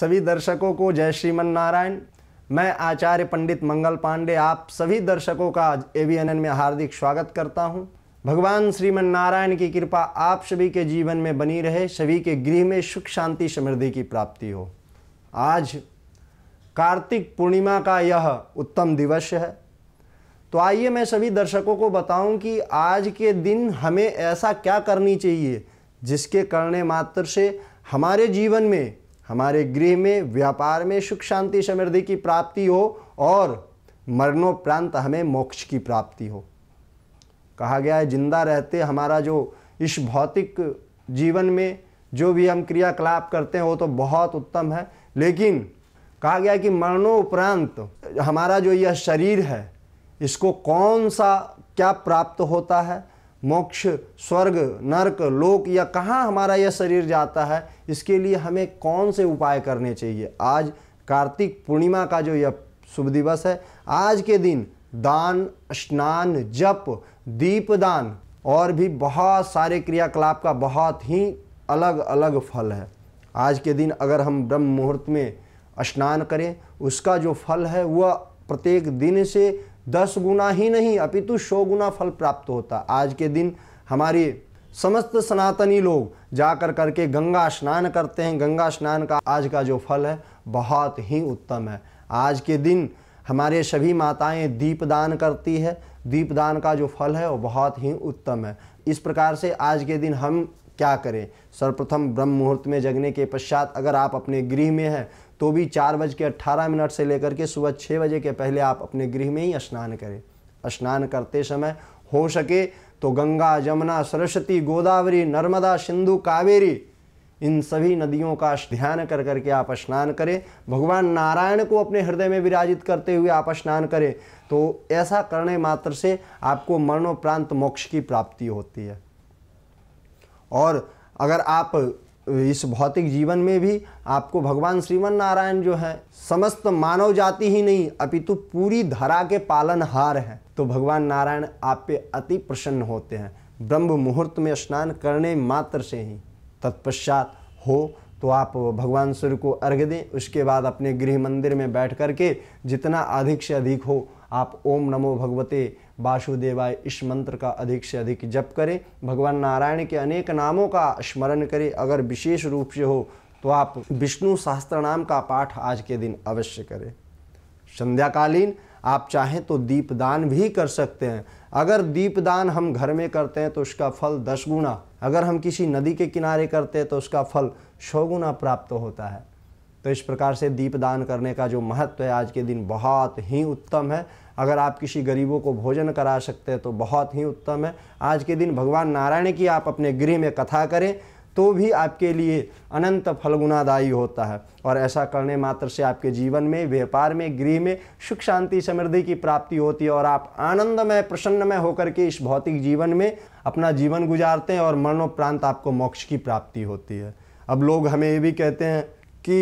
सभी दर्शकों को जय श्रीमन नारायण मैं आचार्य पंडित मंगल पांडे आप सभी दर्शकों का ए में हार्दिक स्वागत करता हूँ भगवान श्रीमन नारायण की कृपा आप सभी के जीवन में बनी रहे सभी के गृह में सुख शांति समृद्धि की प्राप्ति हो आज कार्तिक पूर्णिमा का यह उत्तम दिवस है तो आइए मैं सभी दर्शकों को बताऊं कि आज के दिन हमें ऐसा क्या करनी चाहिए जिसके करने मात्र से हमारे जीवन में हमारे गृह में व्यापार में सुख शांति समृद्धि की प्राप्ति हो और मरणोपरांत हमें मोक्ष की प्राप्ति हो कहा गया है जिंदा रहते हमारा जो इस भौतिक जीवन में जो भी हम क्रियाकलाप करते हैं वो तो बहुत उत्तम है लेकिन कहा गया कि मरणोपरांत हमारा जो यह शरीर है इसको कौन सा क्या प्राप्त होता है मोक्ष स्वर्ग नरक लोक या कहाँ हमारा यह शरीर जाता है इसके लिए हमें कौन से उपाय करने चाहिए आज कार्तिक पूर्णिमा का जो यह शुभ दिवस है आज के दिन दान स्नान जप दीपदान और भी बहुत सारे क्रियाकलाप का बहुत ही अलग अलग फल है आज के दिन अगर हम ब्रह्म मुहूर्त में स्नान करें उसका जो फल है वह प्रत्येक दिन से दस गुना ही नहीं अपितु सौ गुना फल प्राप्त होता आज के दिन हमारे समस्त सनातनी लोग जाकर करके गंगा स्नान करते हैं गंगा स्नान का आज का जो फल है बहुत ही उत्तम है आज के दिन हमारे सभी माताएं दीपदान करती है दीपदान का जो फल है वो बहुत ही उत्तम है इस प्रकार से आज के दिन हम क्या करें सर्वप्रथम ब्रह्म मुहूर्त में जगने के पश्चात अगर आप अपने गृह में हैं तो भी चार बज के अट्ठारह मिनट से लेकर के सुबह छः बजे के पहले आप अपने गृह में ही स्नान करें स्नान करते समय हो सके तो गंगा जमुना सरस्वती गोदावरी नर्मदा सिंधु कावेरी इन सभी नदियों का ध्यान कर करके आप स्नान करें भगवान नारायण को अपने हृदय में विराजित करते हुए आप स्नान करें तो ऐसा करने मात्र से आपको मरणोपरांत मोक्ष की प्राप्ति होती है और अगर आप इस भौतिक जीवन में भी आपको भगवान श्रीमन नारायण जो है समस्त मानव जाति ही नहीं अपितु पूरी धरा के पालनहार हैं तो भगवान नारायण आप पे अति प्रसन्न होते हैं ब्रह्म मुहूर्त में स्नान करने मात्र से ही तत्पश्चात हो तो आप भगवान सूर्य को अर्घ दें उसके बाद अपने गृह मंदिर में बैठ करके जितना अधिक से अधिक हो आप ओम नमो भगवते वासुदेवाय इस मंत्र का अधिक से अधिक जप करें भगवान नारायण के अनेक नामों का स्मरण करें अगर विशेष रूप से हो तो आप विष्णु शास्त्र नाम का पाठ आज के दिन अवश्य करें संध्याकालीन आप चाहें तो दीपदान भी कर सकते हैं अगर दीपदान हम घर में करते हैं तो उसका फल दस गुना अगर हम किसी नदी के किनारे करते हैं तो उसका फल सौ गुना प्राप्त होता है तो इस प्रकार से दीप दान करने का जो महत्व है आज के दिन बहुत ही उत्तम है अगर आप किसी गरीबों को भोजन करा सकते हैं तो बहुत ही उत्तम है आज के दिन भगवान नारायण की आप अपने गृह में कथा करें तो भी आपके लिए अनंत फलगुणादायी होता है और ऐसा करने मात्र से आपके जीवन में व्यापार में गृह में सुख शांति समृद्धि की प्राप्ति होती है और आप आनंदमय प्रसन्नमय होकर के इस भौतिक जीवन में अपना जीवन गुजारते हैं और मरणोपरांत आपको मोक्ष की प्राप्ति होती है अब लोग हमें ये भी कहते हैं कि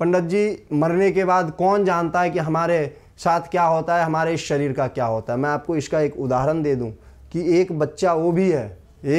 पंडित जी मरने के बाद कौन जानता है कि हमारे साथ क्या होता है हमारे इस शरीर का क्या होता है मैं आपको इसका एक उदाहरण दे दूं कि एक बच्चा वो भी है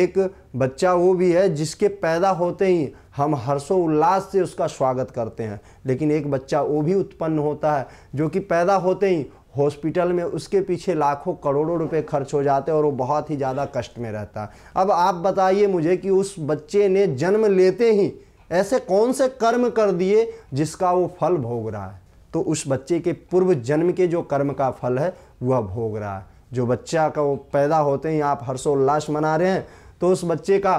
एक बच्चा वो भी है जिसके पैदा होते ही हम हर्षो उल्लास से उसका स्वागत करते हैं लेकिन एक बच्चा वो भी उत्पन्न होता है जो कि पैदा होते ही हॉस्पिटल में उसके पीछे लाखों करोड़ों रुपए खर्च हो जाते हैं और वो बहुत ही ज़्यादा कष्ट में रहता है अब आप बताइए मुझे कि उस बच्चे ने जन्म लेते ही ऐसे कौन से कर्म कर दिए जिसका वो फल भोग रहा है तो उस बच्चे के पूर्व जन्म के जो कर्म का फल है वह भोग रहा है जो बच्चा का वो पैदा होते ही आप हर्षोल्लास मना रहे हैं तो उस बच्चे का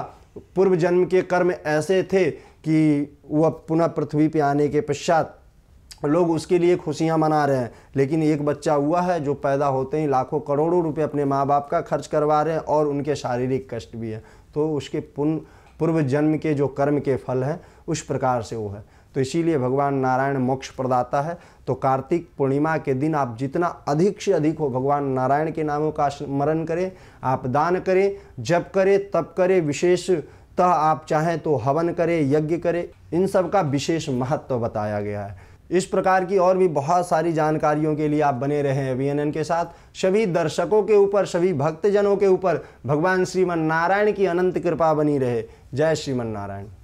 पूर्व जन्म के कर्म ऐसे थे कि वह पुनः पृथ्वी पर आने के पश्चात लोग उसके लिए खुशियां मना रहे हैं लेकिन एक बच्चा हुआ है जो पैदा होते ही लाखों करोड़ों रुपए अपने माँ बाप का खर्च करवा रहे हैं और उनके शारीरिक कष्ट भी है तो उसके पुण्य पूर्व जन्म के जो कर्म के फल हैं उस प्रकार से वो है तो इसीलिए भगवान नारायण मोक्ष प्रदाता है तो कार्तिक पूर्णिमा के दिन आप जितना अधिक से अधिक हो भगवान नारायण के नामों का स्मरण करें आप दान करें जप करें तप करें विशेष आप चाहें तो हवन करें यज्ञ करें इन सब का विशेष महत्व तो बताया गया है इस प्रकार की और भी बहुत सारी जानकारियों के लिए आप बने रहें वी के साथ सभी दर्शकों के ऊपर सभी भक्तजनों के ऊपर भगवान श्रीमन नारायण की अनंत कृपा बनी रहे जय श्रीमन नारायण